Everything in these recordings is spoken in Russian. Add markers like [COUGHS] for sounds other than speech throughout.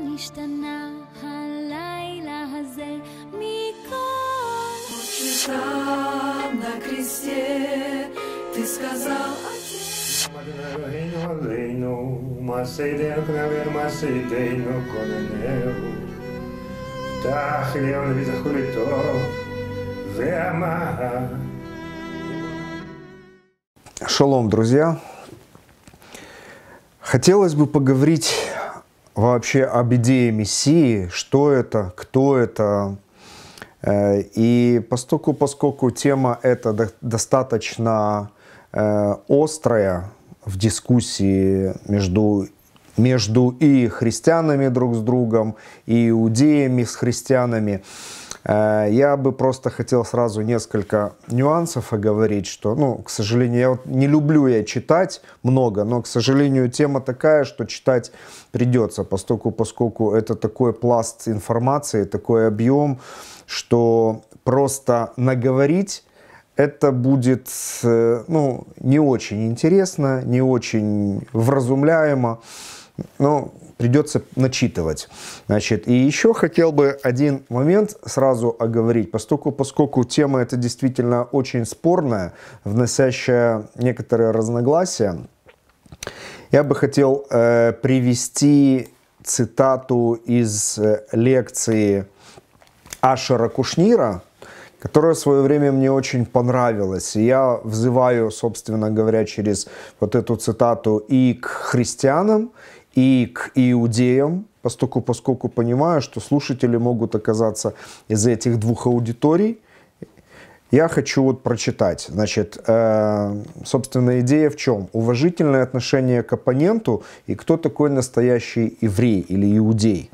כאן הלילה הזה מכל... ששם на кресте ты לטוב, ואמר... Шалом, друзья! Хотелось бы поговорить вообще об идее Мессии, что это, кто это. Э, и поскольку, поскольку тема эта достаточно э, острая в дискуссии между между и христианами друг с другом, и иудеями с христианами. Э, я бы просто хотел сразу несколько нюансов оговорить, что, ну, к сожалению, я вот не люблю я читать много, но, к сожалению, тема такая, что читать придется, поскольку, поскольку это такой пласт информации, такой объем, что просто наговорить это будет э, ну, не очень интересно, не очень вразумляемо. Ну, придется начитывать. Значит, и еще хотел бы один момент сразу оговорить, поскольку, поскольку тема эта действительно очень спорная, вносящая некоторые разногласия, я бы хотел э, привести цитату из э, лекции Ашера Кушнира, которая в свое время мне очень понравилась. И я взываю, собственно говоря, через вот эту цитату и к христианам, и к иудеям, поскольку, поскольку понимаю, что слушатели могут оказаться из этих двух аудиторий. Я хочу вот прочитать. Значит, э, собственно, идея в чем? Уважительное отношение к оппоненту и кто такой настоящий еврей или иудей.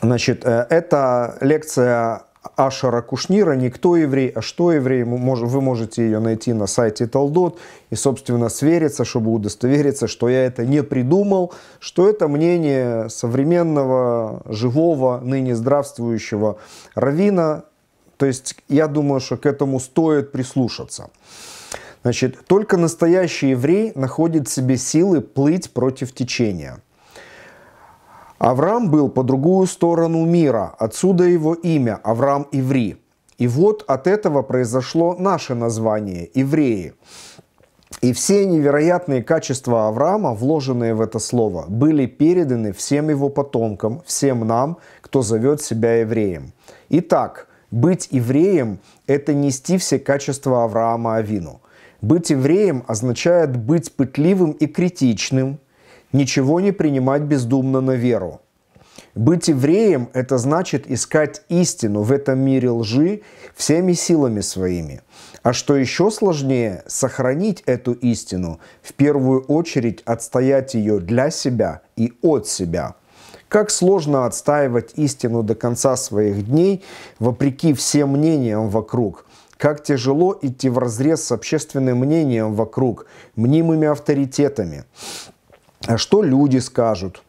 Значит, э, это лекция Ашара Кушнира «Никто еврей, а что еврей». Вы можете ее найти на сайте Талдот и, собственно, свериться, чтобы удостовериться, что я это не придумал, что это мнение современного, живого, ныне здравствующего равина. То есть я думаю, что к этому стоит прислушаться. Значит, только настоящий еврей находит в себе силы плыть против течения – Авраам был по другую сторону мира, отсюда его имя Авраам Иври. И вот от этого произошло наше название – евреи. И все невероятные качества Авраама, вложенные в это слово, были переданы всем его потомкам, всем нам, кто зовет себя евреем. Итак, быть евреем – это нести все качества Авраама Авину. Быть евреем означает быть пытливым и критичным – ничего не принимать бездумно на веру. Быть евреем – это значит искать истину в этом мире лжи всеми силами своими. А что еще сложнее – сохранить эту истину, в первую очередь отстоять ее для себя и от себя. Как сложно отстаивать истину до конца своих дней, вопреки всем мнениям вокруг – как тяжело идти в разрез с общественным мнением вокруг, мнимыми авторитетами. А что люди скажут.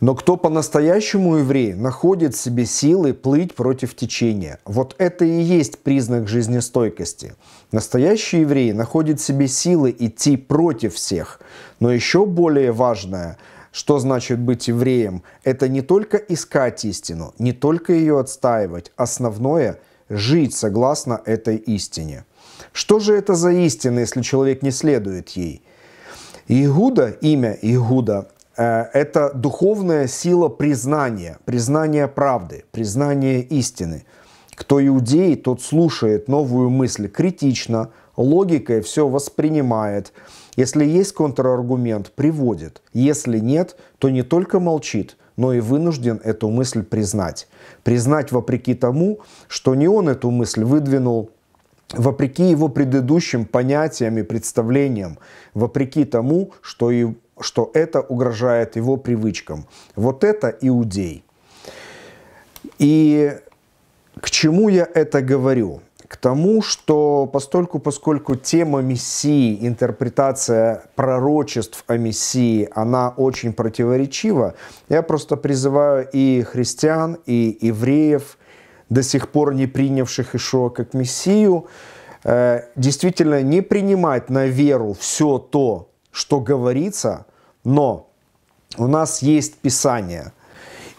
Но кто по-настоящему еврей, находит в себе силы плыть против течения. Вот это и есть признак жизнестойкости. Настоящий еврей находит в себе силы идти против всех. Но еще более важное, что значит быть евреем, это не только искать истину, не только ее отстаивать. Основное – жить согласно этой истине. Что же это за истина, если человек не следует ей – Иегуда, имя Иегуда, э, это духовная сила признания, признания правды, признания истины. Кто иудей, тот слушает новую мысль критично, логикой все воспринимает. Если есть контраргумент, приводит. Если нет, то не только молчит, но и вынужден эту мысль признать. Признать вопреки тому, что не он эту мысль выдвинул, вопреки его предыдущим понятиям и представлениям, вопреки тому, что, и, что это угрожает его привычкам. Вот это иудей. И к чему я это говорю? К тому, что постольку, поскольку тема Мессии, интерпретация пророчеств о Мессии, она очень противоречива, я просто призываю и христиан, и евреев – до сих пор не принявших Ишуа как Мессию, э, действительно не принимать на веру все то, что говорится, но у нас есть Писание.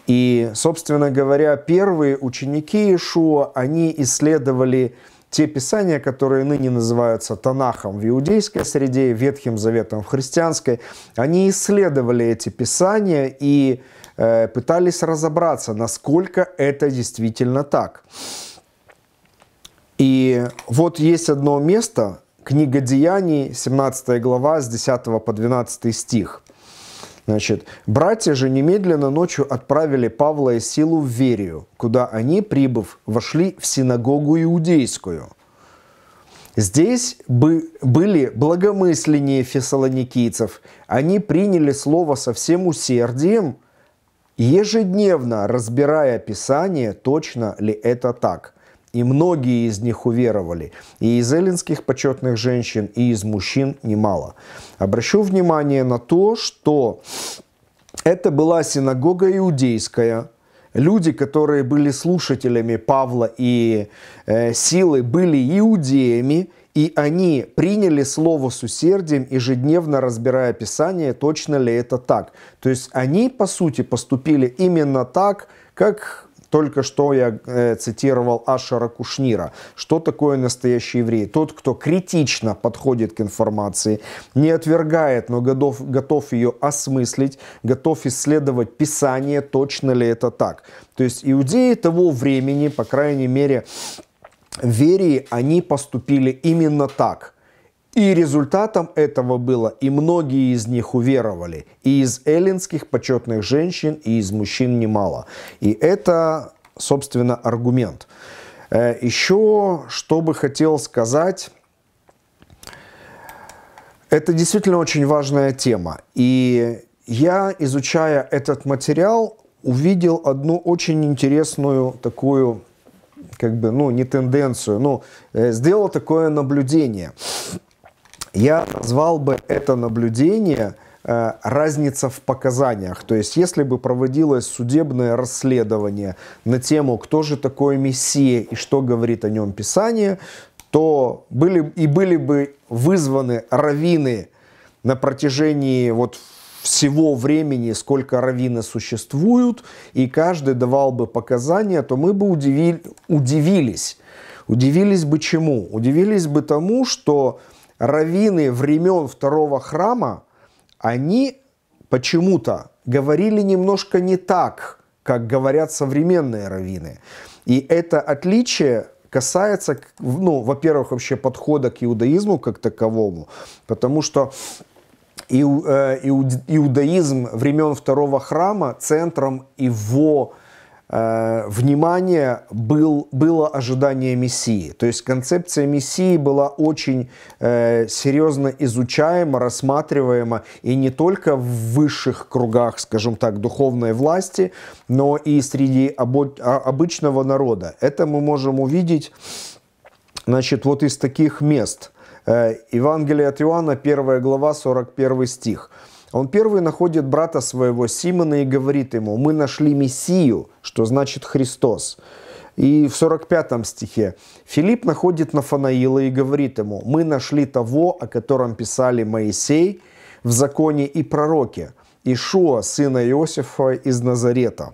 И, собственно говоря, первые ученики Ишуа, они исследовали те писания, которые ныне называются Танахом в иудейской среде, Ветхим Заветом в христианской, они исследовали эти писания и э, пытались разобраться, насколько это действительно так. И вот есть одно место, книга Деяний, 17 глава, с 10 по 12 стих. Значит, братья же немедленно ночью отправили Павла и Силу в Верию, куда они, прибыв, вошли в синагогу иудейскую. Здесь бы были благомысленнее фессалоникийцев. Они приняли слово со всем усердием, ежедневно разбирая Писание, точно ли это так и многие из них уверовали. И из эллинских почетных женщин, и из мужчин немало. Обращу внимание на то, что это была синагога иудейская, люди, которые были слушателями Павла и э, Силы, были иудеями, и они приняли слово с усердием, ежедневно разбирая Писание, точно ли это так. То есть они, по сути, поступили именно так, как только что я э, цитировал Ашара Кушнира. Что такое настоящий еврей? Тот, кто критично подходит к информации, не отвергает, но готов, готов ее осмыслить, готов исследовать Писание, точно ли это так. То есть иудеи того времени, по крайней мере, верии, они поступили именно так – и результатом этого было, и многие из них уверовали, и из эллинских почетных женщин, и из мужчин немало. И это, собственно, аргумент. Э, Еще что бы хотел сказать, это действительно очень важная тема. И я, изучая этот материал, увидел одну очень интересную такую, как бы, ну, не тенденцию, но э, сделал такое наблюдение – я назвал бы это наблюдение э, разница в показаниях. То есть, если бы проводилось судебное расследование на тему, кто же такой Мессия и что говорит о нем Писание, то были, и были бы вызваны раввины на протяжении вот всего времени, сколько раввины существуют, и каждый давал бы показания, то мы бы удивили, удивились. Удивились бы чему? Удивились бы тому, что раввины времен второго храма, они почему-то говорили немножко не так, как говорят современные раввины. И это отличие касается, ну, во-первых, вообще подхода к иудаизму как таковому, потому что э, иудаизм времен второго храма центром его Э, внимание был, было ожидание Мессии. То есть концепция Мессии была очень э, серьезно изучаема, рассматриваема и не только в высших кругах, скажем так, духовной власти, но и среди обо- а, обычного народа. Это мы можем увидеть, значит, вот из таких мест. Э, Евангелие от Иоанна, 1 глава, 41 стих. Он первый находит брата своего Симона и говорит ему, мы нашли Мессию, что значит Христос. И в 45 стихе Филипп находит Нафанаила и говорит ему, мы нашли того, о котором писали Моисей в законе и пророке, Ишуа, сына Иосифа из Назарета.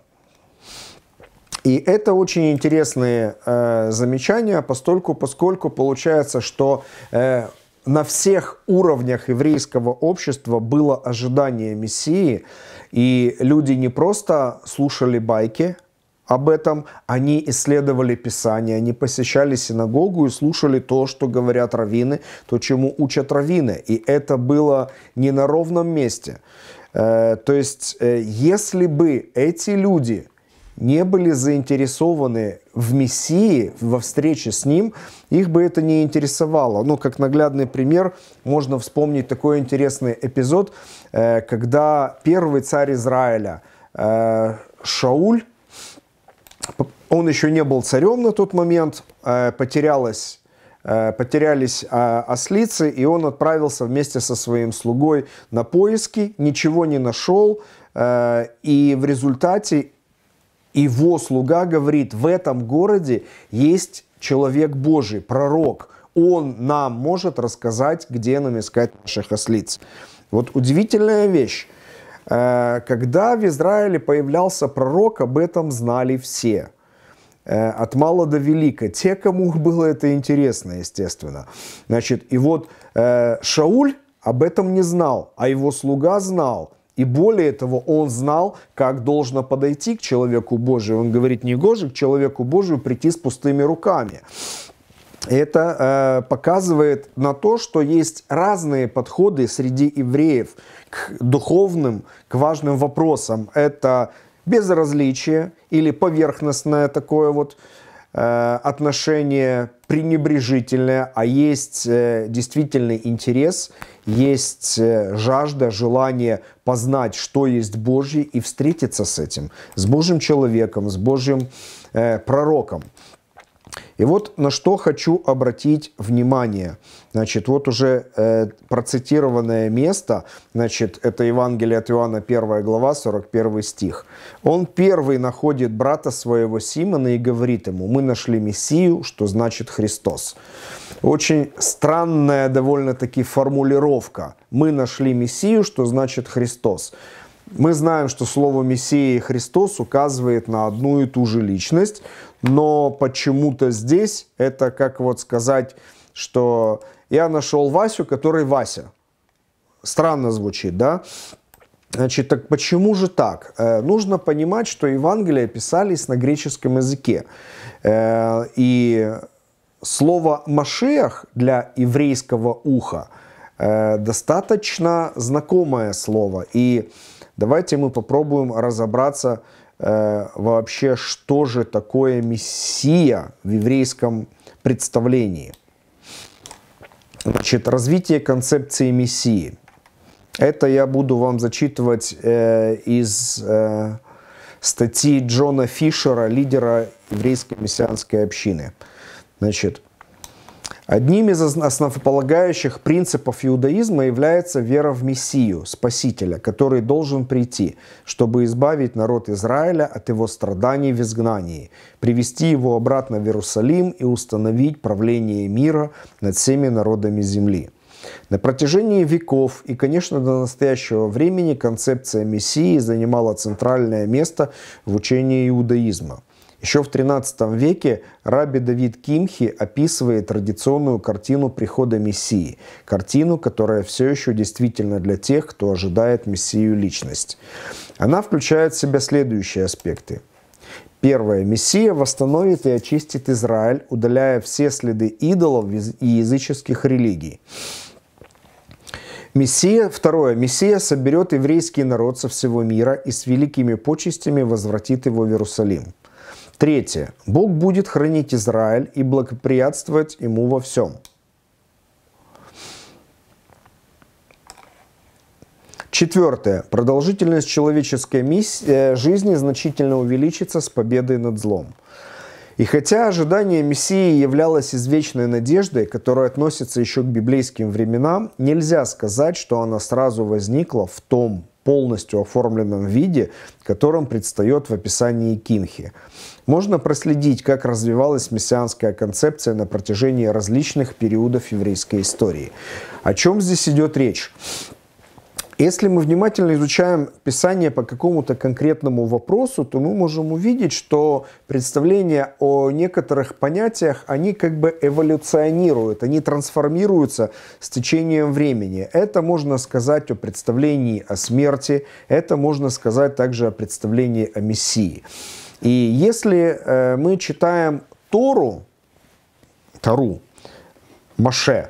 И это очень интересные э, замечания, постольку, поскольку получается, что э, на всех уровнях еврейского общества было ожидание Мессии, и люди не просто слушали байки об этом, они исследовали Писание, они посещали синагогу и слушали то, что говорят раввины, то, чему учат раввины. И это было не на ровном месте. Э, то есть, э, если бы эти люди – не были заинтересованы в Мессии, во встрече с Ним, их бы это не интересовало. Ну, как наглядный пример, можно вспомнить такой интересный эпизод, э, когда первый царь Израиля э, Шауль, он еще не был царем на тот момент, э, потерялась потерялись а, ослицы, и он отправился вместе со своим слугой на поиски, ничего не нашел, и в результате его слуга говорит, в этом городе есть человек Божий, пророк. Он нам может рассказать, где нам искать наших ослиц. Вот удивительная вещь. Э, когда в Израиле появлялся пророк, об этом знали все. Э, от мала до велика. Те, кому было это интересно, естественно. Значит, и вот э, Шауль об этом не знал, а его слуга знал – и более того, он знал, как должно подойти к человеку Божию. Он говорит, не гоже к человеку Божию прийти с пустыми руками. Это э, показывает на то, что есть разные подходы среди евреев к духовным, к важным вопросам. Это безразличие или поверхностное такое вот Э, отношение пренебрежительное, а есть э, действительный интерес, есть э, жажда, желание познать, что есть Божье, и встретиться с этим, с Божьим человеком, с Божьим пророком. И вот на что хочу обратить внимание. Значит, вот уже э, процитированное место, значит, это Евангелие от Иоанна, 1 глава, 41 стих. Он первый находит брата своего Симона и говорит ему, мы нашли Мессию, что значит Христос. Очень странная довольно-таки формулировка. Мы нашли Мессию, что значит Христос. Мы знаем, что слово «мессия» и «Христос» указывает на одну и ту же личность, но почему-то здесь это как вот сказать, что я нашел Васю, который Вася. Странно звучит, да? Значит, так почему же так? Э, нужно понимать, что Евангелия писались на греческом языке. Э, и слово «машиах» для еврейского уха э, достаточно знакомое слово. И э, Давайте мы попробуем разобраться э, вообще, что же такое Мессия в еврейском представлении. Значит, развитие концепции Мессии. Это я буду вам зачитывать э, из э, статьи Джона Фишера, лидера еврейской мессианской общины. Значит, Одним из основополагающих принципов иудаизма является вера в Мессию, Спасителя, который должен прийти, чтобы избавить народ Израиля от его страданий в изгнании, привести его обратно в Иерусалим и установить правление мира над всеми народами земли. На протяжении веков и, конечно, до настоящего времени концепция Мессии занимала центральное место в учении иудаизма – еще в XIII веке Раби Давид Кимхи описывает традиционную картину прихода Мессии, картину, которая все еще действительно для тех, кто ожидает Мессию личность. Она включает в себя следующие аспекты. Первое. Мессия восстановит и очистит Израиль, удаляя все следы идолов и языческих религий. Мессия, второе, Мессия соберет еврейский народ со всего мира и с великими почестями возвратит его в Иерусалим. Третье. Бог будет хранить Израиль и благоприятствовать ему во всем. Четвертое. Продолжительность человеческой миссии, э, жизни значительно увеличится с победой над злом. И хотя ожидание Мессии являлось извечной надеждой, которая относится еще к библейским временам, нельзя сказать, что она сразу возникла в том полностью оформленном виде, которым предстает в описании Кимхи. Можно проследить, как развивалась мессианская концепция на протяжении различных периодов еврейской истории. О чем здесь идет речь? Если мы внимательно изучаем Писание по какому-то конкретному вопросу, то мы можем увидеть, что представления о некоторых понятиях, они как бы эволюционируют, они трансформируются с течением времени. Это можно сказать о представлении о смерти, это можно сказать также о представлении о Мессии. И если э, мы читаем Тору, Тару, Маше,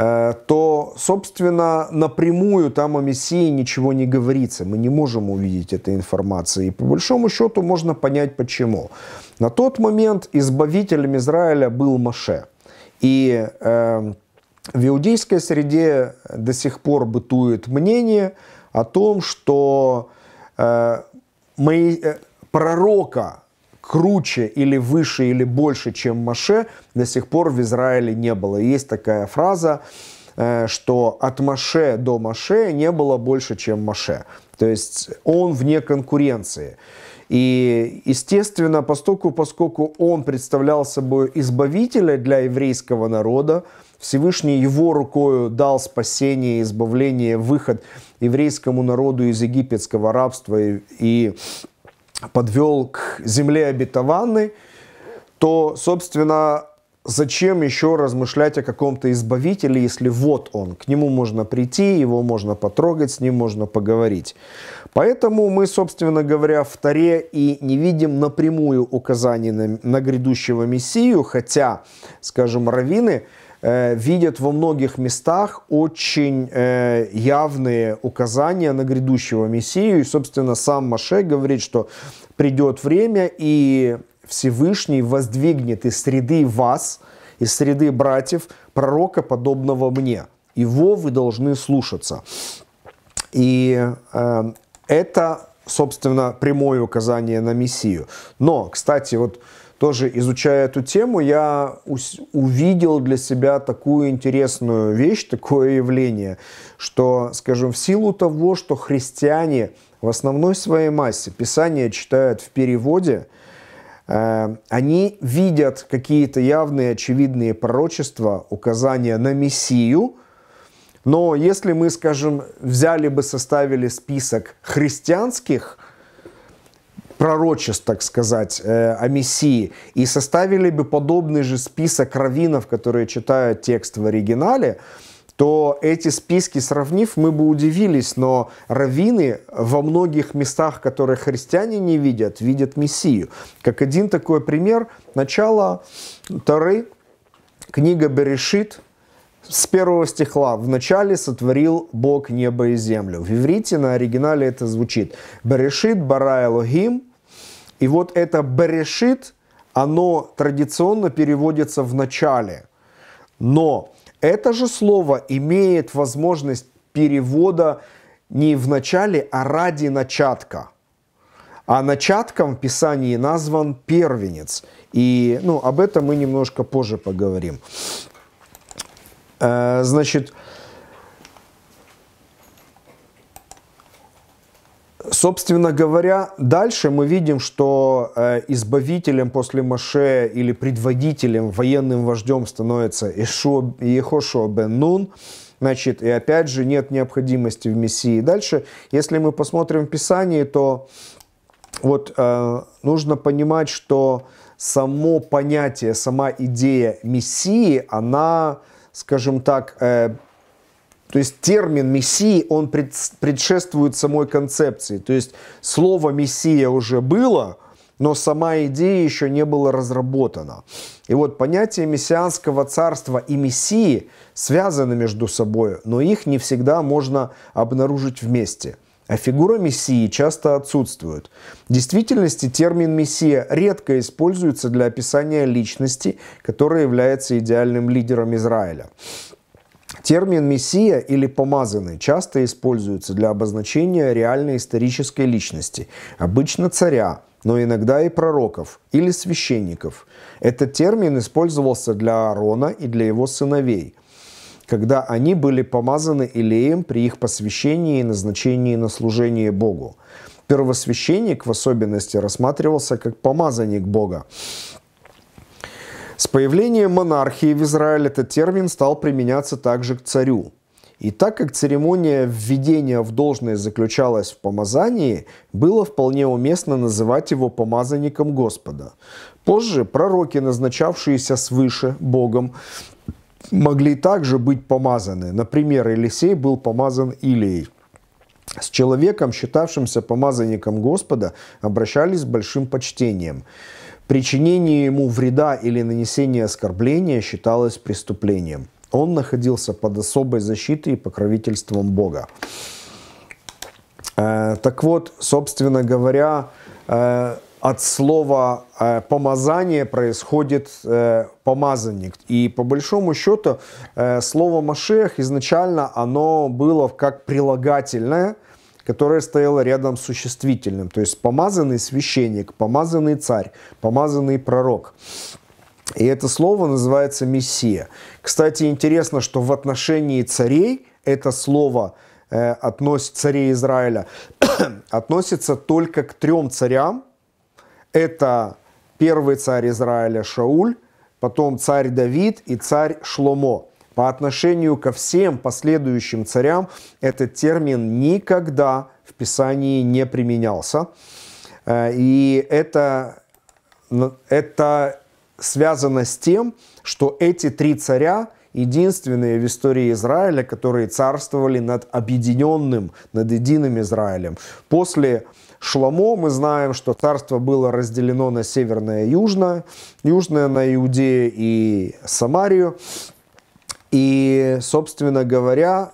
Э, то, собственно, напрямую там о Мессии ничего не говорится. Мы не можем увидеть этой информации. И по большому счету можно понять, почему. На тот момент избавителем Израиля был Маше. И э, в иудейской среде до сих пор бытует мнение о том, что э, мы, э, пророка круче или выше или больше, чем Маше, до сих пор в Израиле не было. Есть такая фраза, э, что от Маше до Маше не было больше, чем Маше. То есть он вне конкуренции. И, естественно, поскольку, поскольку он представлял собой избавителя для еврейского народа, Всевышний его рукою дал спасение, избавление, выход еврейскому народу из египетского рабства и, и подвел к земле обетованной, то, собственно, зачем еще размышлять о каком-то избавителе, если вот он, к нему можно прийти, его можно потрогать, с ним можно поговорить. Поэтому мы, собственно говоря, в Таре и не видим напрямую указаний на, на грядущего Мессию, хотя, скажем, раввины – Э, видят во многих местах очень э, явные указания на грядущего Мессию. И, собственно, сам Маше говорит, что придет время, и Всевышний воздвигнет из среды вас, из среды братьев, пророка, подобного мне. Его вы должны слушаться. И э, это, собственно, прямое указание на Мессию. Но, кстати, вот тоже изучая эту тему, я увидел для себя такую интересную вещь, такое явление, что, скажем, в силу того, что христиане в основной своей массе Писание читают в переводе, э, они видят какие-то явные, очевидные пророчества, указания на Мессию, но если мы, скажем, взяли бы, составили список христианских пророчеств, так сказать, э, о Мессии, и составили бы подобный же список раввинов, которые читают текст в оригинале, то эти списки сравнив, мы бы удивились, но раввины во многих местах, которые христиане не видят, видят Мессию. Как один такой пример, начало Тары, книга Берешит, с первого стихла «В начале сотворил Бог небо и землю». В иврите на оригинале это звучит «Берешит бара Элогим и вот это «берешит», оно традиционно переводится в «начале». Но это же слово имеет возможность перевода не в начале, а ради начатка. А начатком в Писании назван первенец. И ну, об этом мы немножко позже поговорим. Э, значит, Собственно говоря, дальше мы видим, что э, избавителем после Маше или предводителем, военным вождем становится Ишуа, бен Нун. Значит, и опять же нет необходимости в Мессии. Дальше, если мы посмотрим в Писании, то вот э, нужно понимать, что само понятие, сама идея Мессии, она, скажем так, э, то есть термин мессия он предшествует самой концепции. То есть слово «мессия» уже было, но сама идея еще не была разработана. И вот понятия мессианского царства и мессии связаны между собой, но их не всегда можно обнаружить вместе. А фигура мессии часто отсутствует. В действительности термин «мессия» редко используется для описания личности, которая является идеальным лидером Израиля. Термин «мессия» или «помазанный» часто используется для обозначения реальной исторической личности, обычно царя, но иногда и пророков или священников. Этот термин использовался для Аарона и для его сыновей, когда они были помазаны Илеем при их посвящении и назначении на служение Богу. Первосвященник в особенности рассматривался как помазанник Бога, с появлением монархии в Израиле этот термин стал применяться также к царю. И так как церемония введения в должность заключалась в помазании, было вполне уместно называть его помазанником Господа. Позже пророки, назначавшиеся свыше Богом, могли также быть помазаны. Например, Елисей был помазан Илией. С человеком, считавшимся помазанником Господа, обращались с большим почтением. Причинение ему вреда или нанесение оскорбления считалось преступлением. Он находился под особой защитой и покровительством Бога. Э, так вот, собственно говоря, э, от слова э, помазание происходит помазанник. И по большому счету слово Машех изначально оно было как прилагательное – которое стояло рядом с существительным, то есть помазанный священник, помазанный царь, помазанный пророк. И это слово называется «мессия». Кстати, интересно, что в отношении царей это слово э, относит, царей Израиля [COUGHS] относится только к трем царям. Это первый царь Израиля Шауль, потом царь Давид и царь Шломо. По отношению ко всем последующим царям этот термин никогда в Писании не применялся. Э, и это, это связано с тем, что эти три царя единственные в истории Израиля, которые царствовали над объединенным, над единым Израилем. После Шламо мы знаем, что царство было разделено на северное и южное, южное на Иудею и Самарию. И, собственно говоря,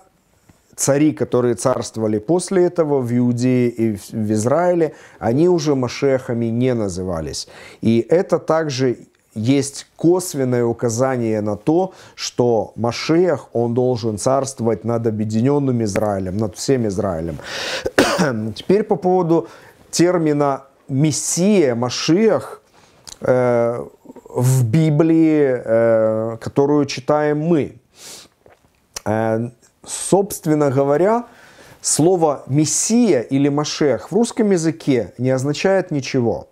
цари, которые царствовали после этого в Иудее и в Израиле, они уже машехами не назывались. И это также есть косвенное указание на то, что Машех, он должен царствовать над объединенным Израилем, над всем Израилем. [CLEARS THROAT] Теперь по поводу термина «мессия», «машех», э, в Библии, э, которую читаем мы – Э, собственно говоря, слово «мессия» или «машех» в русском языке не означает ничего.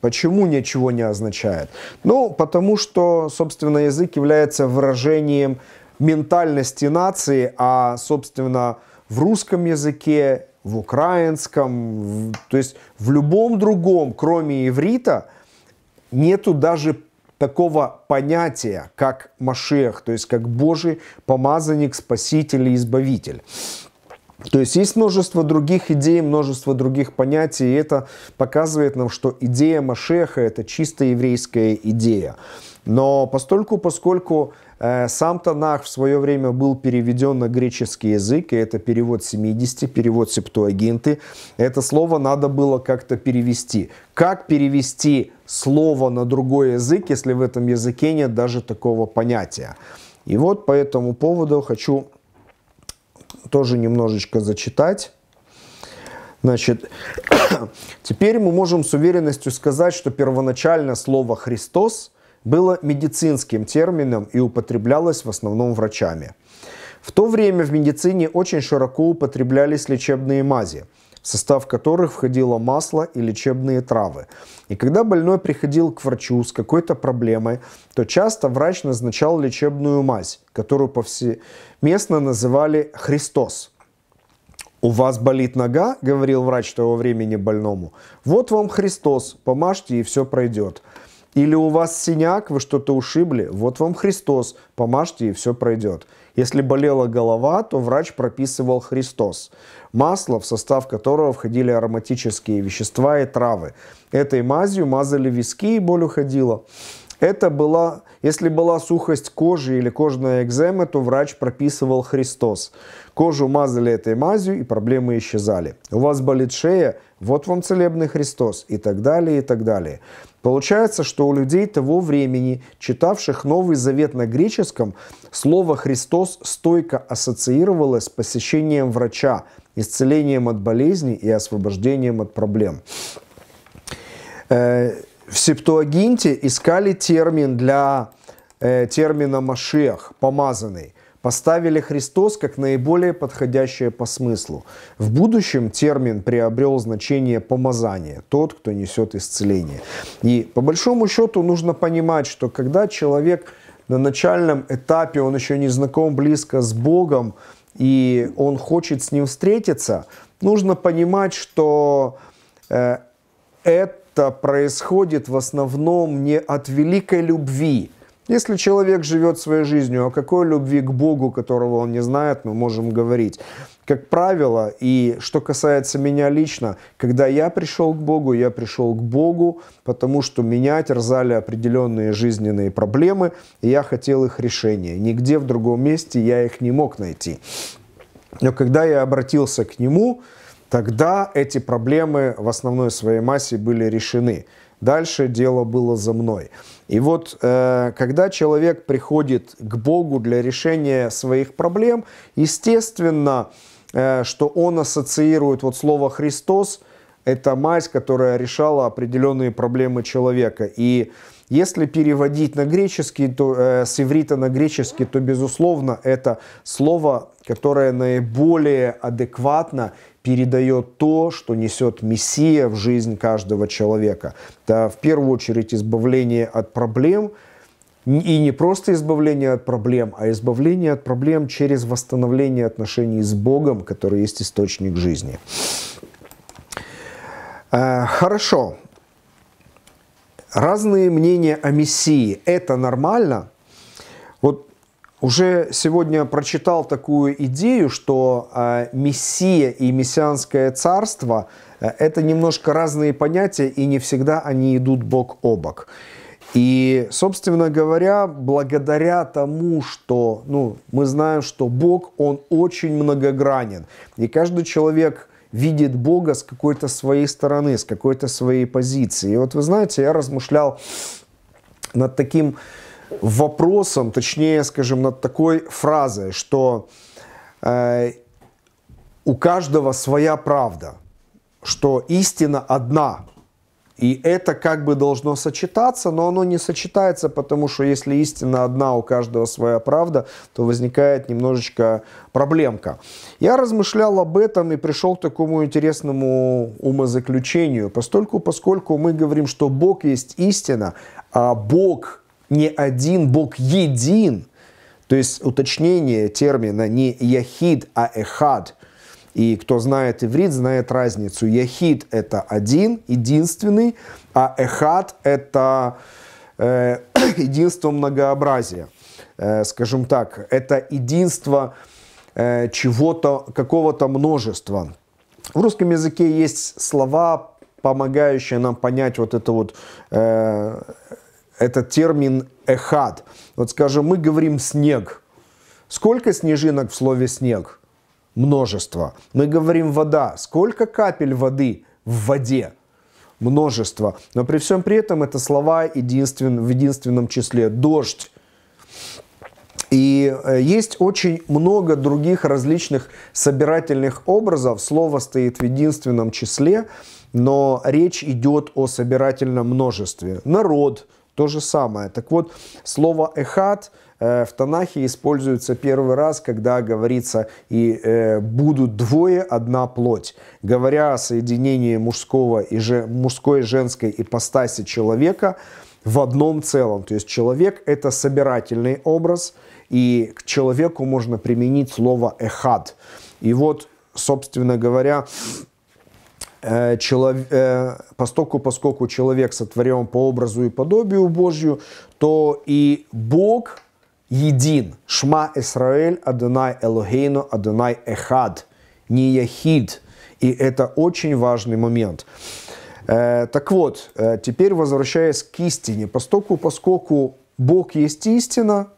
Почему ничего не означает? Ну, потому что, собственно, язык является выражением ментальности нации, а, собственно, в русском языке, в украинском, в, то есть в любом другом, кроме иврита, нету даже такого понятия, как Машех, то есть как Божий помазанник, спаситель и избавитель. То есть есть множество других идей, множество других понятий, и это показывает нам, что идея Машеха – это чисто еврейская идея. Но постольку, поскольку Э, Сам Танах в свое время был переведен на греческий язык, и это перевод 70, перевод септуагинты. Это слово надо было как-то перевести. Как перевести слово на другой язык, если в этом языке нет даже такого понятия? И вот по этому поводу хочу тоже немножечко зачитать. Значит, [COUGHS] теперь мы можем с уверенностью сказать, что первоначально слово «Христос» было медицинским термином и употреблялось в основном врачами. В то время в медицине очень широко употреблялись лечебные мази, в состав которых входило масло и лечебные травы. И когда больной приходил к врачу с какой-то проблемой, то часто врач назначал лечебную мазь, которую повсеместно называли «Христос». «У вас болит нога?» — говорил врач того времени больному. «Вот вам Христос, помажьте, и все пройдет». Или у вас синяк, вы что-то ушибли, вот вам Христос, помажьте и все пройдет. Если болела голова, то врач прописывал Христос. Масло, в состав которого входили ароматические вещества и травы. Этой мазью мазали виски и боль уходила. Это была, если была сухость кожи или кожная экзема, то врач прописывал Христос. Кожу мазали этой мазью и проблемы исчезали. У вас болит шея, вот вам целебный Христос и так далее, и так далее. Получается, что у людей того времени, читавших Новый Завет на греческом, слово «Христос» стойко ассоциировалось с посещением врача, исцелением от болезней и освобождением от проблем. Э, в Септуагинте искали термин для э, термина «машех», «помазанный» поставили Христос как наиболее подходящее по смыслу. В будущем термин приобрел значение помазания, тот, кто несет исцеление. И по большому счету нужно понимать, что когда человек на начальном этапе, он еще не знаком близко с Богом, и он хочет с ним встретиться, нужно понимать, что э, это происходит в основном не от великой любви, если человек живет своей жизнью, о какой любви к Богу, которого он не знает, мы можем говорить. Как правило, и что касается меня лично, когда я пришел к Богу, я пришел к Богу, потому что меня терзали определенные жизненные проблемы, и я хотел их решения. Нигде в другом месте я их не мог найти. Но когда я обратился к Нему, тогда эти проблемы в основной своей массе были решены. Дальше дело было за мной. И вот э, когда человек приходит к Богу для решения своих проблем, естественно, э, что он ассоциирует вот слово «Христос», это мазь, которая решала определенные проблемы человека. И если переводить на греческий, то, э, с иврита на греческий, то, безусловно, это слово, которое наиболее адекватно передает то, что несет Мессия в жизнь каждого человека. Это в первую очередь избавление от проблем, и не просто избавление от проблем, а избавление от проблем через восстановление отношений с Богом, который есть источник жизни. А, хорошо. Разные мнения о Мессии – это нормально? Уже сегодня прочитал такую идею, что э, Мессия и Мессианское царство э, это немножко разные понятия, и не всегда они идут бок о бок. И, собственно говоря, благодаря тому, что ну, мы знаем, что Бог, Он очень многогранен. И каждый человек видит Бога с какой-то своей стороны, с какой-то своей позиции. И вот вы знаете, я размышлял над таким вопросом, точнее, скажем, над такой фразой, что э, у каждого своя правда, что истина одна. И это как бы должно сочетаться, но оно не сочетается, потому что если истина одна, у каждого своя правда, то возникает немножечко проблемка. Я размышлял об этом и пришел к такому интересному умозаключению, постольку, поскольку мы говорим, что Бог есть истина, а Бог не один, Бог един. То есть уточнение термина не яхид, а эхад. И кто знает иврит, знает разницу. Яхид – это один, единственный, а эхад – это э, [COUGHS] единство многообразия. Э, скажем так, это единство э, чего-то, какого-то множества. В русском языке есть слова, помогающие нам понять вот это вот э, этот термин эхад. Вот скажем, мы говорим снег. Сколько снежинок в слове снег? Множество. Мы говорим вода. Сколько капель воды в воде? Множество. Но при всем при этом это слова единствен, в единственном числе. Дождь. И э, есть очень много других различных собирательных образов. Слово стоит в единственном числе, но речь идет о собирательном множестве. Народ – то же самое. Так вот, слово «эхат» э, в Танахе используется первый раз, когда говорится «и э, будут двое, одна плоть». Говоря о соединении мужского и же, мужской и женской ипостаси человека в одном целом. То есть человек – это собирательный образ, и к человеку можно применить слово «эхад». И вот, собственно говоря, Э, человек, э, поскольку человек сотворен по образу и подобию Божью, то и Бог един. Шма Исраэль Адонай Элогейну Адонай Эхад. Не Яхид. И это очень важный момент. Э, так вот, теперь возвращаясь к истине. Постоку, поскольку Бог есть истина,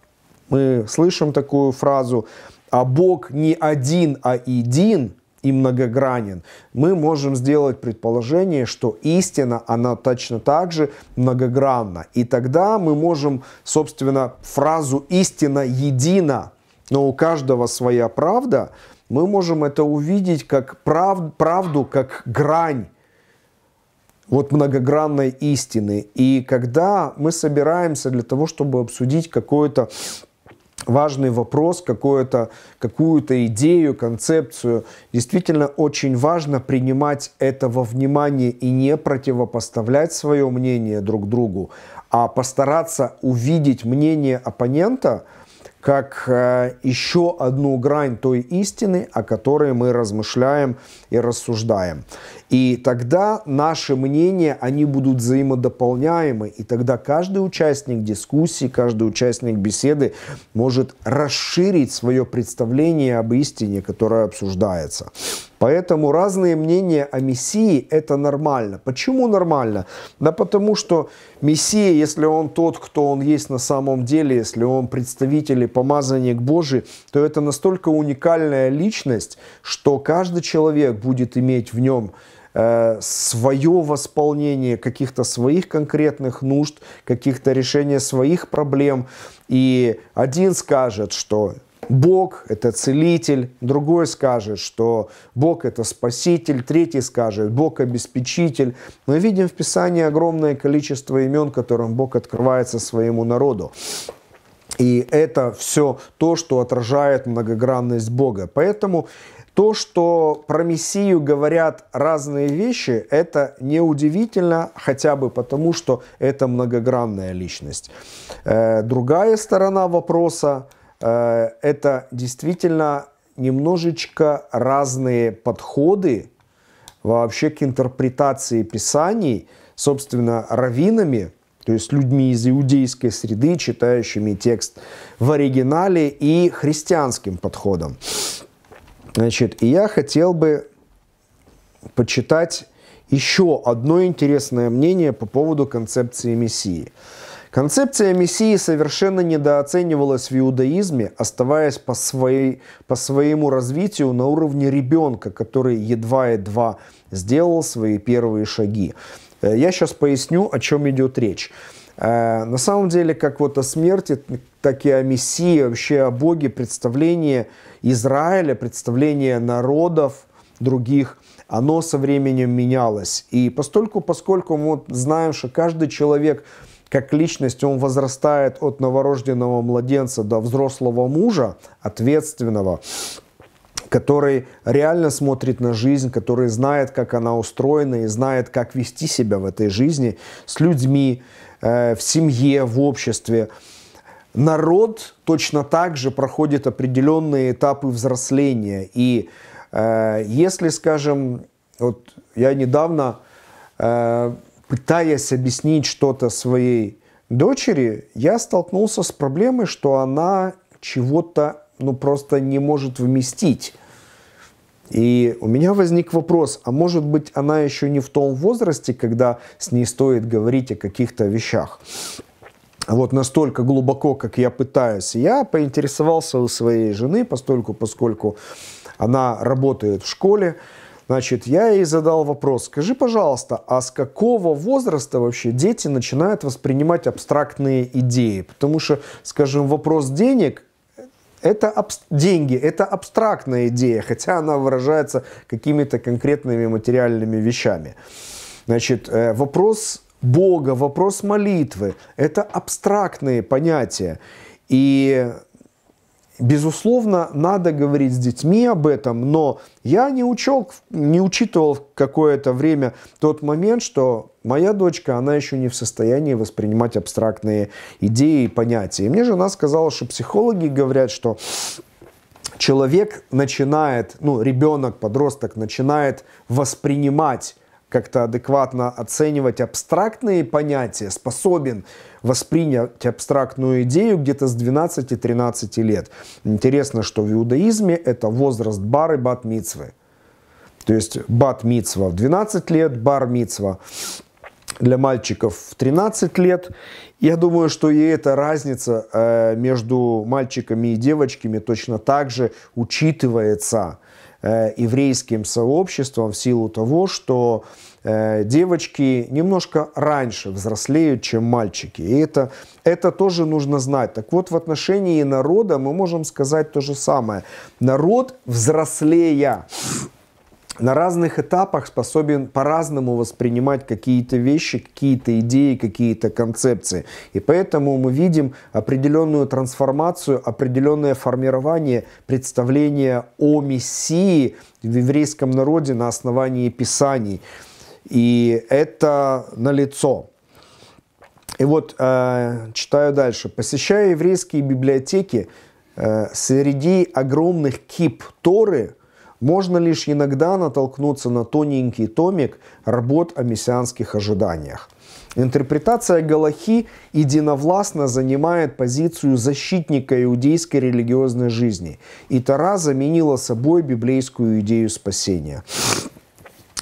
мы слышим такую фразу, а Бог не один, а един – и многогранен. Мы можем сделать предположение, что истина, она точно так же многогранна. И тогда мы можем, собственно, фразу «истина едина», но у каждого своя правда, мы можем это увидеть как прав, правду, как грань вот многогранной истины. И когда мы собираемся для того, чтобы обсудить какое-то важный вопрос, какую-то какую идею, концепцию. Действительно, очень важно принимать это во внимание и не противопоставлять свое мнение друг другу, а постараться увидеть мнение оппонента как э, еще одну грань той истины, о которой мы размышляем и рассуждаем. И тогда наши мнения, они будут взаимодополняемы, и тогда каждый участник дискуссии, каждый участник беседы может расширить свое представление об истине, которая обсуждается. Поэтому разные мнения о Мессии – это нормально. Почему нормально? Да потому что Мессия, если он тот, кто он есть на самом деле, если он представитель и помазанник Божий, то это настолько уникальная личность, что каждый человек будет иметь в нем Э, свое восполнение каких-то своих конкретных нужд, каких-то решения своих проблем. И один скажет, что Бог – это целитель, другой скажет, что Бог – это спаситель, третий скажет, Бог – обеспечитель. Мы видим в Писании огромное количество имен, которым Бог открывается своему народу. И это все то, что отражает многогранность Бога. Поэтому то, что про Мессию говорят разные вещи, это неудивительно, хотя бы потому, что это многогранная личность. Э, другая сторона вопроса э, – это действительно немножечко разные подходы вообще к интерпретации Писаний, собственно, раввинами, то есть людьми из иудейской среды, читающими текст в оригинале, и христианским подходом. Значит, и я хотел бы почитать еще одно интересное мнение по поводу концепции Мессии. Концепция Мессии совершенно недооценивалась в иудаизме, оставаясь по, своей, по своему развитию на уровне ребенка, который едва-едва сделал свои первые шаги. Э, я сейчас поясню, о чем идет речь. А, на самом деле, как вот о смерти, так и о Мессии, вообще о Боге, представление Израиля, представление народов других, оно со временем менялось. И постольку, поскольку мы вот знаем, что каждый человек как личность, он возрастает от новорожденного младенца до взрослого мужа, ответственного, который реально смотрит на жизнь, который знает, как она устроена и знает, как вести себя в этой жизни с людьми, э, в семье, в обществе. Народ точно так же проходит определенные этапы взросления. И э, если, скажем, вот я недавно, э, пытаясь объяснить что-то своей дочери, я столкнулся с проблемой, что она чего-то ну, просто не может вместить. И у меня возник вопрос, а может быть она еще не в том возрасте, когда с ней стоит говорить о каких-то вещах? Вот настолько глубоко, как я пытаюсь, я поинтересовался у своей жены, постольку, поскольку она работает в школе, Значит, я ей задал вопрос, скажи, пожалуйста, а с какого возраста вообще дети начинают воспринимать абстрактные идеи? Потому что, скажем, вопрос денег это абс... деньги, это абстрактная идея, хотя она выражается какими-то конкретными материальными вещами. Значит, э, вопрос Бога, вопрос молитвы – это абстрактные понятия. И Безусловно, надо говорить с детьми об этом, но я не, учел, не учитывал какое-то время тот момент, что моя дочка, она еще не в состоянии воспринимать абстрактные идеи и понятия. И мне жена сказала, что психологи говорят, что человек начинает, ну, ребенок, подросток начинает воспринимать как-то адекватно оценивать абстрактные понятия, способен воспринять абстрактную идею где-то с 12-13 лет. Интересно, что в иудаизме это возраст бары бат мицвы. То есть бат в 12 лет, бар мицва для мальчиков в 13 лет. Я думаю, что и эта разница э, между мальчиками и девочками точно так же учитывается. Э, еврейским сообществом в силу того, что э, девочки немножко раньше взрослеют, чем мальчики. И это, это тоже нужно знать. Так вот, в отношении народа мы можем сказать то же самое. Народ, взрослея, на разных этапах способен по-разному воспринимать какие-то вещи, какие-то идеи, какие-то концепции. И поэтому мы видим определенную трансформацию, определенное формирование представления о Мессии в еврейском народе на основании Писаний. И это налицо. И вот э, читаю дальше. Посещая еврейские библиотеки, э, среди огромных кип Торы – можно лишь иногда натолкнуться на тоненький томик работ о мессианских ожиданиях. Интерпретация Галахи единовластно занимает позицию защитника иудейской религиозной жизни, и Тара заменила собой библейскую идею спасения.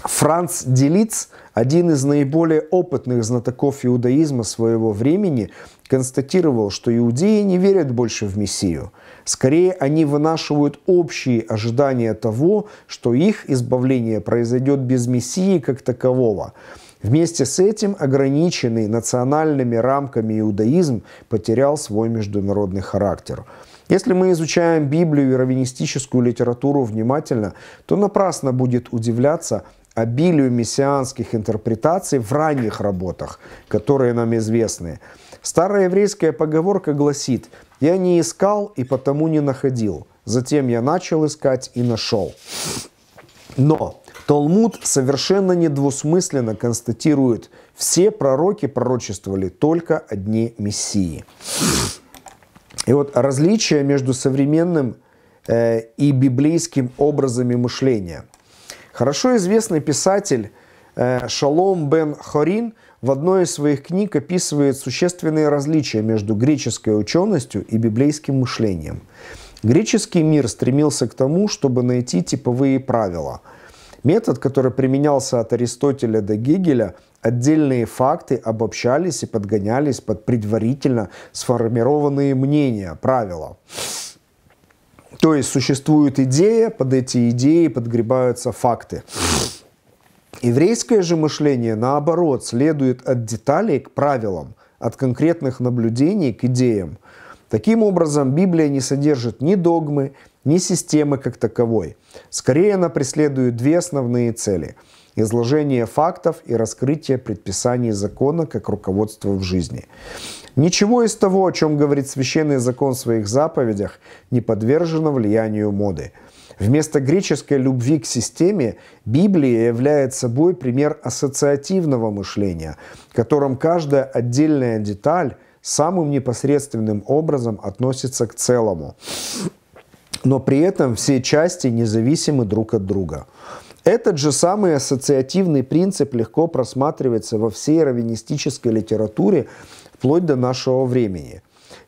Франц Делиц, один из наиболее опытных знатоков иудаизма своего времени, констатировал, что иудеи не верят больше в Мессию – Скорее, они вынашивают общие ожидания того, что их избавление произойдет без Мессии как такового. Вместе с этим ограниченный национальными рамками иудаизм потерял свой международный характер. Если мы изучаем Библию и раввинистическую литературу внимательно, то напрасно будет удивляться обилию мессианских интерпретаций в ранних работах, которые нам известны. Старая еврейская поговорка гласит «Я не искал и потому не находил. Затем я начал искать и нашел». Но Талмуд совершенно недвусмысленно констатирует, все пророки пророчествовали только о дне Мессии. И вот различие между современным э, и библейским образами мышления. Хорошо известный писатель э, Шалом бен Хорин – в одной из своих книг описывает существенные различия между греческой ученостью и библейским мышлением. Греческий мир стремился к тому, чтобы найти типовые правила. Метод, который применялся от Аристотеля до Гегеля, отдельные факты обобщались и подгонялись под предварительно сформированные мнения, правила. То есть существует идея, под эти идеи подгребаются факты. Еврейское же мышление, наоборот, следует от деталей к правилам, от конкретных наблюдений к идеям. Таким образом, Библия не содержит ни догмы, ни системы как таковой. Скорее, она преследует две основные цели – изложение фактов и раскрытие предписаний закона как руководство в жизни. Ничего из того, о чем говорит священный закон в своих заповедях, не подвержено влиянию моды – Вместо греческой любви к системе Библия является собой пример ассоциативного мышления, в котором каждая отдельная деталь самым непосредственным образом относится к целому. Но при этом все части независимы друг от друга. Этот же самый ассоциативный принцип легко просматривается во всей раввинистической литературе вплоть до нашего времени.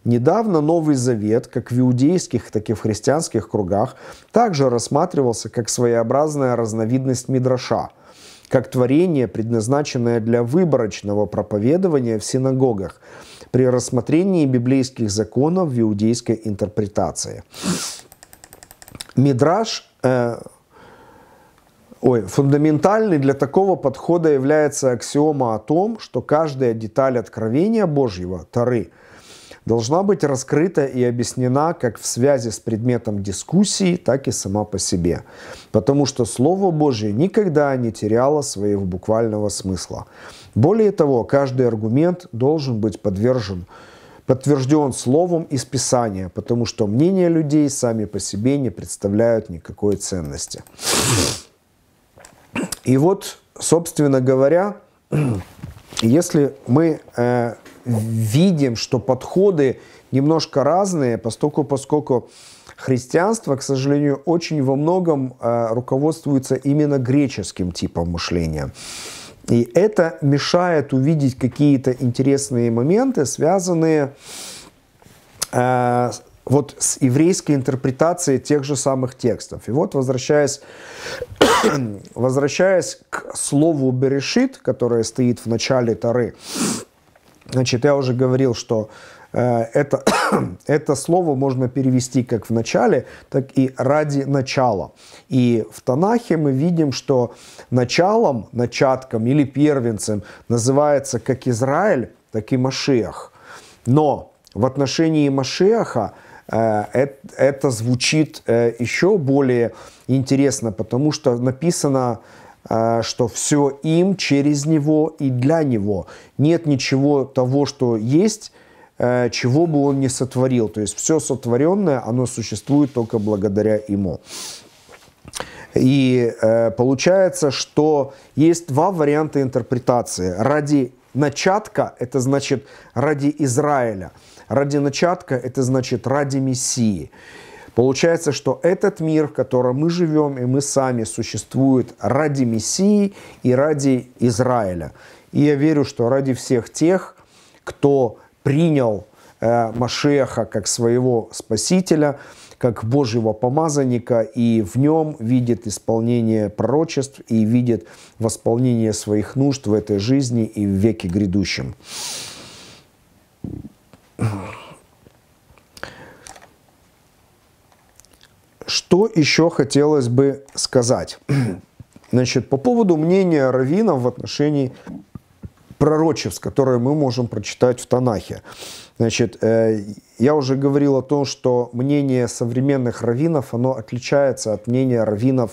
Недавно Новый Завет, как в иудейских, так и в христианских кругах, также рассматривался как своеобразная разновидность Мидраша, как творение, предназначенное для выборочного проповедования в синагогах при рассмотрении библейских законов в иудейской интерпретации. Мидраш э, Ой, фундаментальный для такого подхода является аксиома о том, что каждая деталь откровения Божьего, Тары, должна быть раскрыта и объяснена как в связи с предметом дискуссии, так и сама по себе. Потому что Слово Божье никогда не теряло своего буквального смысла. Более того, каждый аргумент должен быть подвержен подтвержден словом из Писания, потому что мнения людей сами по себе не представляют никакой ценности. И вот, собственно говоря, [CLEARS THROAT] если мы э, видим, что подходы немножко разные, поскольку, поскольку христианство, к сожалению, очень во многом э, руководствуется именно греческим типом мышления. И это мешает увидеть какие-то интересные моменты, связанные э, вот с еврейской интерпретацией тех же самых текстов. И вот возвращаясь, [COUGHS] возвращаясь к слову «берешит», которое стоит в начале Тары, Значит, я уже говорил, что э, это, [COUGHS] это слово можно перевести как в начале, так и ради начала. И в Танахе мы видим, что началом, начатком или первенцем называется как Израиль, так и Машех. Но в отношении Машеха э, это звучит э, еще более интересно, потому что написано Э, что все им, через него и для него. Нет ничего того, что есть, э, чего бы он не сотворил. То есть все сотворенное, оно существует только благодаря ему. И э, получается, что есть два варианта интерпретации. Ради начатка, это значит ради Израиля. Ради начатка, это значит ради Мессии. Получается, что этот мир, в котором мы живем, и мы сами, существует ради Мессии и ради Израиля. И я верю, что ради всех тех, кто принял э, Машеха как своего спасителя, как Божьего помазанника, и в нем видит исполнение пророчеств и видит восполнение своих нужд в этой жизни и в веке грядущем. Что еще хотелось бы сказать? [CLEARS THROAT] Значит, по поводу мнения раввинов в отношении пророчеств, которые мы можем прочитать в Танахе. Значит, э, я уже говорил о том, что мнение современных раввинов, оно отличается от мнения раввинов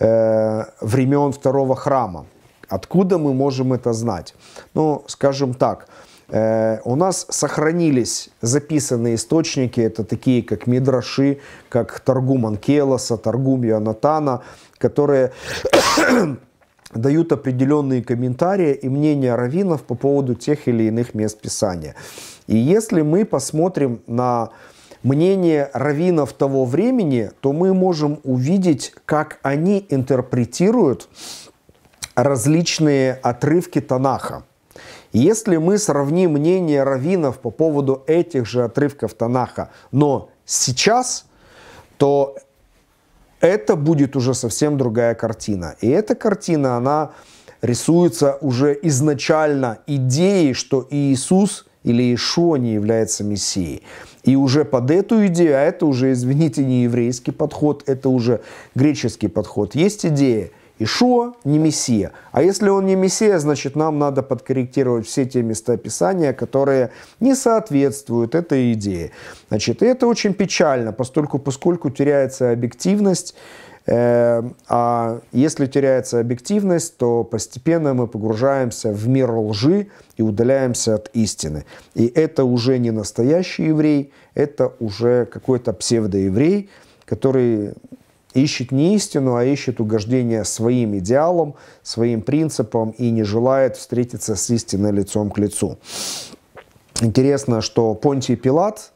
э, времен второго храма. Откуда мы можем это знать? Ну, скажем так, Э, у нас сохранились записанные источники, это такие как Мидраши, как Таргум Анкелоса, Таргум Ионатана, которые [COUGHS] дают определенные комментарии и мнения раввинов по поводу тех или иных мест Писания. И если мы посмотрим на мнение раввинов того времени, то мы можем увидеть, как они интерпретируют различные отрывки Танаха. Если мы сравним мнение раввинов по поводу этих же отрывков Танаха, но сейчас, то это будет уже совсем другая картина. И эта картина, она рисуется уже изначально идеей, что Иисус или Иешуа не является Мессией. И уже под эту идею, а это уже, извините, не еврейский подход, это уже греческий подход, есть идея – Ишуа не Мессия. А если он не Мессия, значит нам надо подкорректировать все те места Писания, которые не соответствуют этой идее. Значит, и это очень печально, поскольку, поскольку теряется объективность, э, а если теряется объективность, то постепенно мы погружаемся в мир лжи и удаляемся от истины. И это уже не настоящий еврей, это уже какой-то псевдоеврей, который ищет не истину, а ищет угождение своим идеалам, своим принципам и не желает встретиться с истиной лицом к лицу. Интересно, что Понтий Пилат,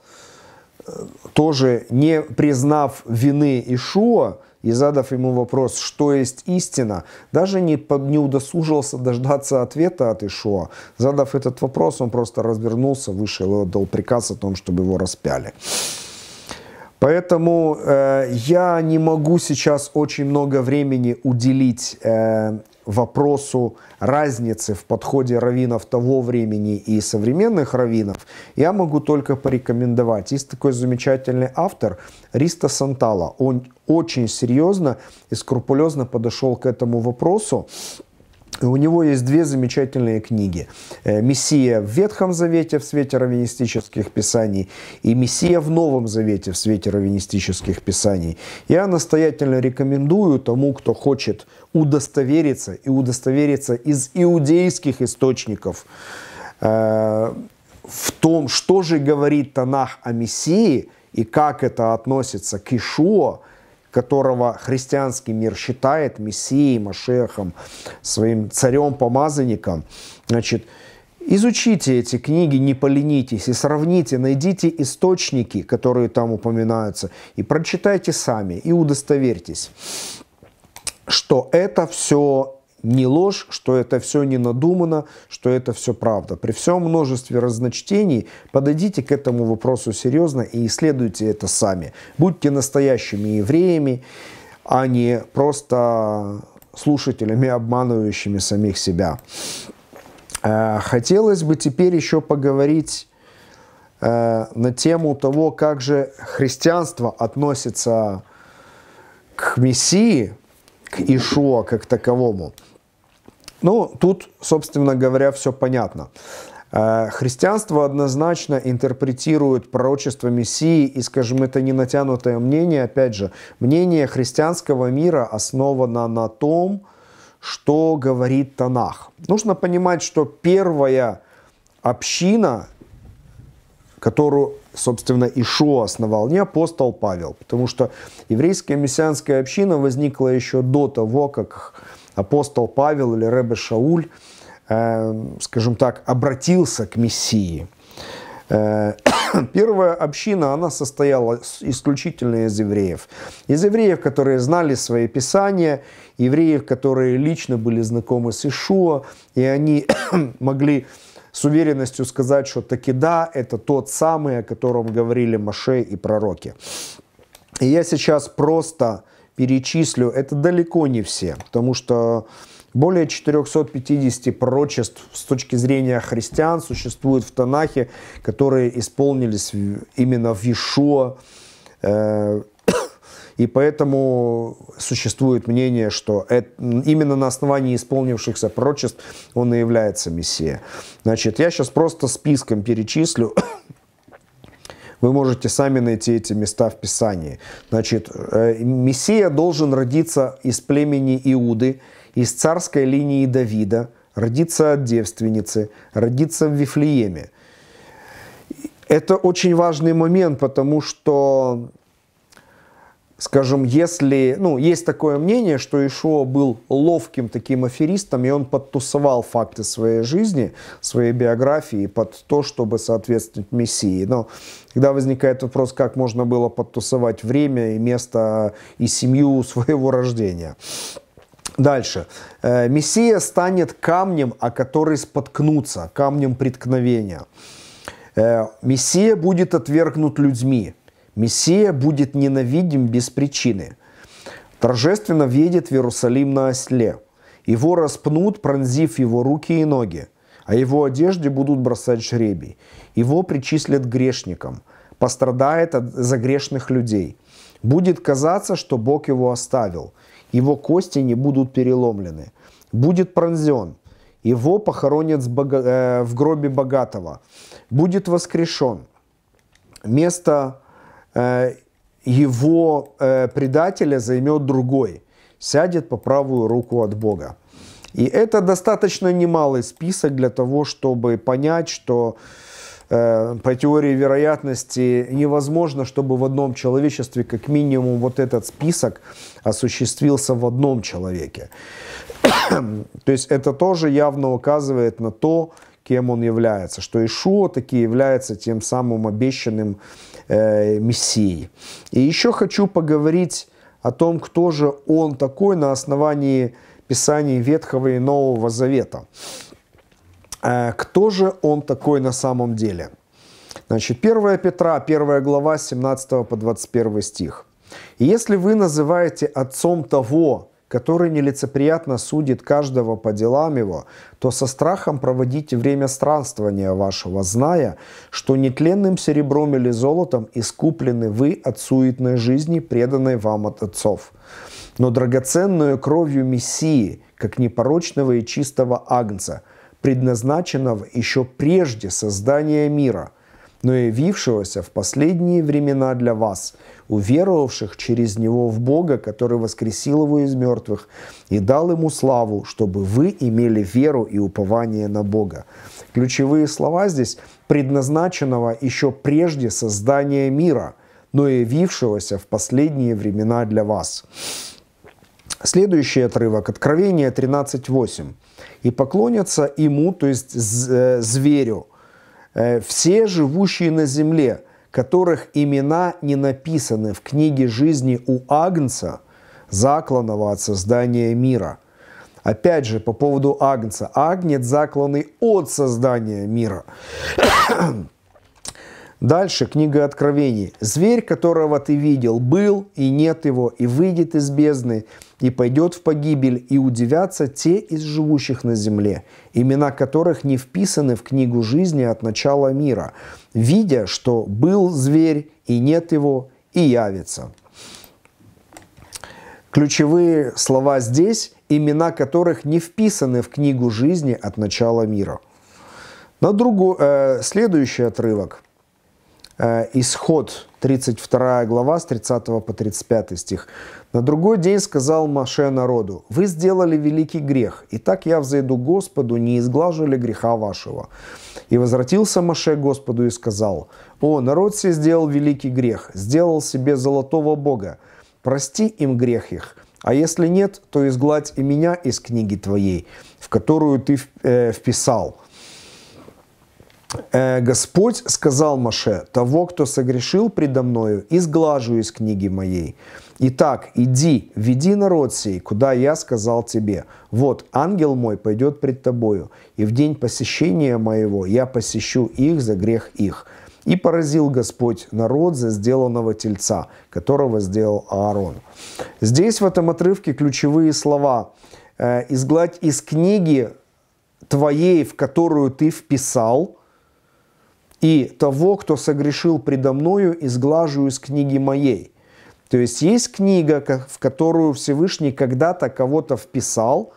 э, тоже не признав вины Ишуа, и задав ему вопрос, что есть истина, даже не, не удосужился дождаться ответа от Ишуа. Задав этот вопрос, он просто развернулся, вышел и отдал приказ о том, чтобы его распяли. Поэтому э, я не могу сейчас очень много времени уделить э, вопросу разницы в подходе раввинов того времени и современных раввинов. Я могу только порекомендовать. Есть такой замечательный автор Риста Сантала. Он очень серьезно и скрупулезно подошел к этому вопросу. У него есть две замечательные книги. Э, «Мессия в Ветхом Завете в свете раввинистических писаний» и «Мессия в Новом Завете в свете раввинистических писаний». Я настоятельно рекомендую тому, кто хочет удостовериться и удостовериться из иудейских источников э, в том, что же говорит Танах о Мессии и как это относится к Ишуа, которого христианский мир считает мессией, машехом, своим царем-помазанником, значит, изучите эти книги, не поленитесь и сравните, найдите источники, которые там упоминаются, и прочитайте сами, и удостоверьтесь, что это все не ложь, что это все не надумано, что это все правда. При всем множестве разночтений подойдите к этому вопросу серьезно и исследуйте это сами. Будьте настоящими евреями, а не просто слушателями, обманывающими самих себя. Э, хотелось бы теперь еще поговорить э, на тему того, как же христианство относится к Мессии – к Ишуа как таковому. Ну, тут, собственно говоря, все понятно. Э, христианство однозначно интерпретирует пророчество Мессии, и, скажем, это не натянутое мнение, опять же, мнение христианского мира основано на том, что говорит Танах. Нужно понимать, что первая община которую, собственно, Ишо основал, не апостол Павел, потому что еврейская мессианская община возникла еще до того, как апостол Павел или Ребе Шауль, э, скажем так, обратился к Мессии. Э, [COUGHS] первая община, она состояла исключительно из евреев. Из евреев, которые знали свои писания, евреев, которые лично были знакомы с Ишуа, и они [COUGHS] могли с уверенностью сказать, что таки да, это тот самый, о котором говорили Маше и пророки. И я сейчас просто перечислю, это далеко не все, потому что более 450 пророчеств с точки зрения христиан существует в Танахе, которые исполнились именно в Ишуа, э, и поэтому существует мнение, что это, именно на основании исполнившихся пророчеств он и является Мессия. Значит, я сейчас просто списком перечислю, [COUGHS] вы можете сами найти эти места в Писании. Значит, э, Мессия должен родиться из племени Иуды, из царской линии Давида, родиться от девственницы, родиться в Вифлееме. Это очень важный момент, потому что скажем, если, ну, есть такое мнение, что Ишуа был ловким таким аферистом, и он подтусовал факты своей жизни, своей биографии под то, чтобы соответствовать Мессии. Но когда возникает вопрос, как можно было подтусовать время и место и семью [LAUGHS] своего рождения. Дальше. Э, Мессия станет камнем, о который споткнутся, камнем преткновения. Э, Мессия будет отвергнут людьми. Мессия будет ненавидим без причины. Торжественно въедет в Иерусалим на осле. Его распнут, пронзив его руки и ноги. а его одежде будут бросать жребий. Его причислят грешникам. Пострадает от, за грешных людей. Будет казаться, что Бог его оставил. Его кости не будут переломлены. Будет пронзен. Его похоронят бога, э, в гробе богатого. Будет воскрешен. Место Э, его э, предателя займет другой, сядет по правую руку от Бога. И это достаточно немалый список для того, чтобы понять, что э, по теории вероятности невозможно, чтобы в одном человечестве как минимум вот этот список осуществился в одном человеке. [COUGHS] То есть это тоже явно указывает на то, кем он является, что Ишуа таки является тем самым обещанным э, Мессией. И еще хочу поговорить о том, кто же он такой на основании Писаний Ветхого и Нового Завета. Э, кто же он такой на самом деле? Значит, 1 Петра, 1 глава, 17 по 21 стих. «Если вы называете отцом того, который нелицеприятно судит каждого по делам его, то со страхом проводите время странствования вашего, зная, что нетленным серебром или золотом искуплены вы от суетной жизни, преданной вам от отцов, но драгоценную кровью Мессии, как непорочного и чистого агнца, предназначенного еще прежде создания мира – но явившегося в последние времена для вас, уверовавших через Него в Бога, который воскресил Его из мертвых и дал Ему славу, чтобы вы имели веру и упование на Бога». Ключевые слова здесь «предназначенного еще прежде создания мира, но явившегося в последние времена для вас». Следующий отрывок, Откровение 13.8. «И поклонятся ему, то есть э, зверю, Э, все живущие на земле, которых имена не написаны в книге жизни у Агнца, закланного от создания мира. Опять же, по поводу Агнца. Агнец закланный от создания мира. Дальше книга Откровений. «Зверь, которого ты видел, был, и нет его, и выйдет из бездны, и пойдет в погибель, и удивятся те из живущих на земле, имена которых не вписаны в книгу жизни от начала мира, видя, что был зверь, и нет его, и явится». Ключевые слова здесь – имена которых не вписаны в книгу жизни от начала мира. На другой, э, следующий отрывок – Э, исход, 32 глава, с 30 по 35 стих. «На другой день сказал Маше народу, «Вы сделали великий грех, и так я взойду Господу, не изглажу ли греха вашего». И возвратился Маше Господу и сказал, «О, народ все сделал великий грех, сделал себе золотого Бога, прости им грех их, а если нет, то изгладь и меня из книги твоей, в которую ты э, вписал». Э, Господь сказал Маше, того, кто согрешил предо мною, изглажу из книги моей. Итак, иди, веди народ сей, куда я сказал тебе. Вот ангел мой пойдет пред тобою, и в день посещения моего я посещу их за грех их. И поразил Господь народ за сделанного тельца, которого сделал Аарон. Здесь в этом отрывке ключевые слова. «Э, «Изгладь из книги твоей, в которую ты вписал, и того, кто согрешил предо мною, изглажу из книги моей». То есть есть книга, в которую Всевышний когда-то кого-то вписал,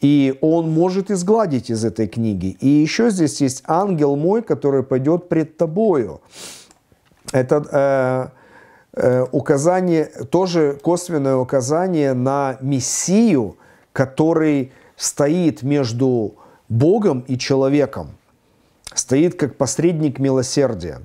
и он может изгладить из этой книги. И еще здесь есть ангел мой, который пойдет пред тобою. Это э, э, указание, тоже косвенное указание на Мессию, который стоит между Богом и человеком стоит как посредник милосердия.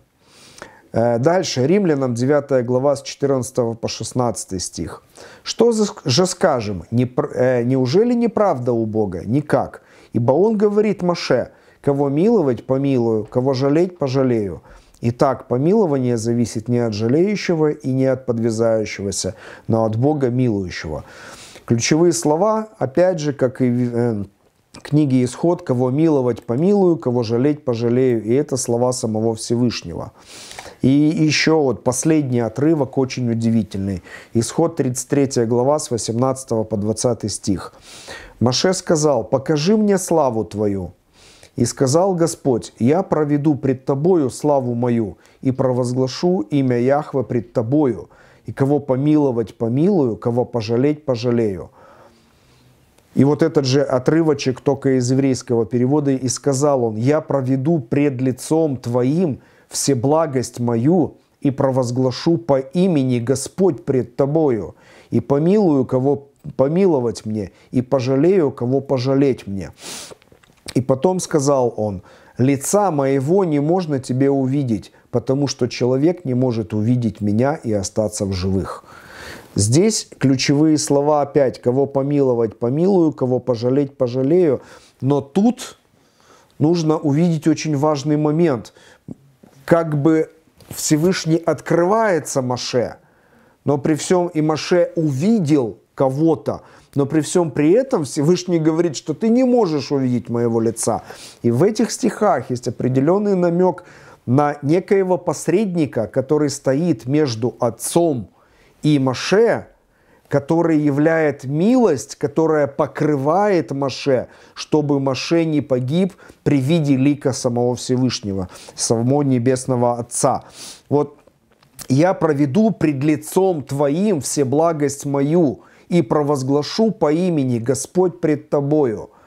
Э, дальше, Римлянам 9 глава с 14 по 16 стих. «Что же скажем? Э, неужели неправда у Бога? Никак. Ибо Он говорит Маше, кого миловать – помилую, кого жалеть – пожалею. Итак, помилование зависит не от жалеющего и не от подвязающегося, но от Бога милующего». Ключевые слова, опять же, как и э, Книги «Исход» «Кого миловать, помилую, кого жалеть, пожалею». И это слова самого Всевышнего. И еще вот последний отрывок очень удивительный. Исход 33 глава с 18 по 20 стих. «Маше сказал, покажи мне славу твою». И сказал Господь, «Я проведу пред тобою славу мою, и провозглашу имя Яхва пред тобою, и кого помиловать, помилую, кого пожалеть, пожалею». И вот этот же отрывочек только из еврейского перевода и сказал он, «Я проведу пред лицом Твоим всеблагость мою и провозглашу по имени Господь пред Тобою, и помилую, кого помиловать мне, и пожалею, кого пожалеть мне». И потом сказал он, «Лица моего не можно тебе увидеть, потому что человек не может увидеть меня и остаться в живых». Здесь ключевые слова опять, кого помиловать, помилую, кого пожалеть, пожалею. Но тут нужно увидеть очень важный момент. Как бы Всевышний открывается Маше, но при всем и Маше увидел кого-то, но при всем при этом Всевышний говорит, что ты не можешь увидеть моего лица. И в этих стихах есть определенный намек на некоего посредника, который стоит между отцом и Маше, который являет милость, которая покрывает Маше, чтобы Маше не погиб при виде лика самого Всевышнего, самого Небесного Отца. Вот я проведу пред лицом Твоим все благость мою и провозглашу по имени Господь пред Тобою –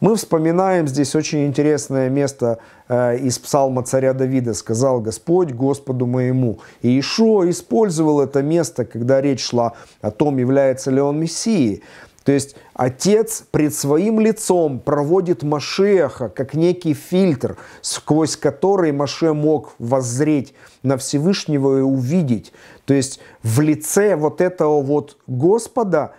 мы вспоминаем здесь очень интересное место э, из псалма царя Давида «Сказал Господь Господу моему». И Ишо использовал это место, когда речь шла о том, является ли он Мессией. То есть Отец пред своим лицом проводит Машеха, как некий фильтр, сквозь который Маше мог воззреть на Всевышнего и увидеть. То есть в лице вот этого вот Господа,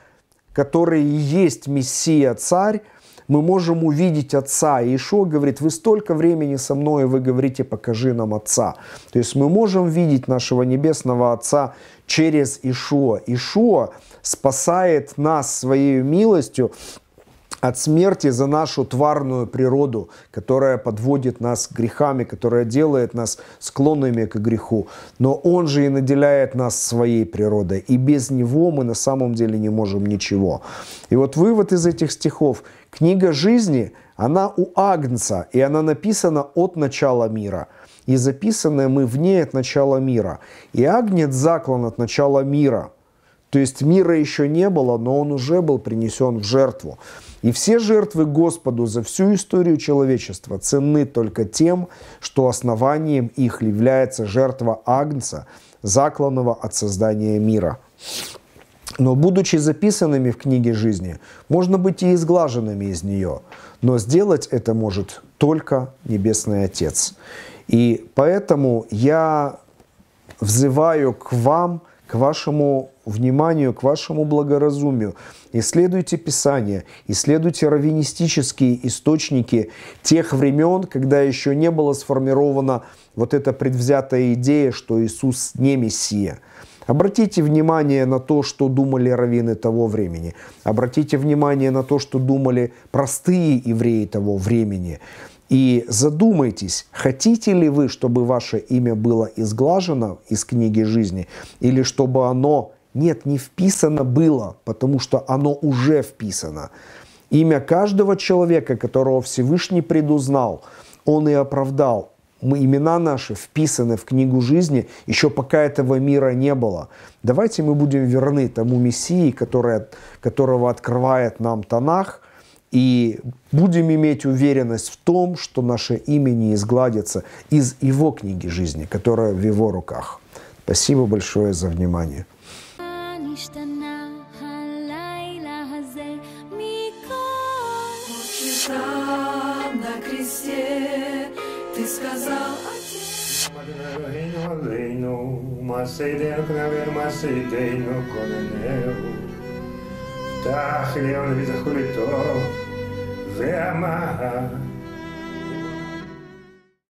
который и есть Мессия-Царь, мы можем увидеть Отца. И Ишо говорит, вы столько времени со мной, и вы говорите, покажи нам Отца. То есть мы можем видеть нашего Небесного Отца через Ишо. Ишо спасает нас своей милостью, от смерти за нашу тварную природу, которая подводит нас грехами, которая делает нас склонными к греху. Но Он же и наделяет нас своей природой, и без Него мы на самом деле не можем ничего. И вот вывод из этих стихов. Книга жизни, она у Агнца, и она написана от начала мира и записанное мы вне от начала мира. И Агнец заклан от начала мира. То есть мира еще не было, но он уже был принесен в жертву. И все жертвы Господу за всю историю человечества ценны только тем, что основанием их является жертва Агнца, закланного от создания мира. Но будучи записанными в книге жизни, можно быть и изглаженными из нее. Но сделать это может только Небесный Отец. И поэтому я взываю к вам – к вашему вниманию, к вашему благоразумию. Исследуйте Писание, исследуйте раввинистические источники тех времен, когда еще не было сформирована вот эта предвзятая идея, что Иисус не Мессия. Обратите внимание на то, что думали раввины того времени. Обратите внимание на то, что думали простые евреи того времени. И задумайтесь, хотите ли вы, чтобы ваше имя было изглажено из книги жизни, или чтобы оно, нет, не вписано было, потому что оно уже вписано. Имя каждого человека, которого Всевышний предузнал, он и оправдал. Мы, имена наши вписаны в книгу жизни, еще пока этого мира не было. Давайте мы будем верны тому Мессии, который, которого открывает нам Танах, и будем иметь уверенность в том, что наше имя не изгладится из его книги жизни, которая в его руках. Спасибо большое за внимание. Ты сказал, Отец. יפתח אליהו לביטחון איתו ואמר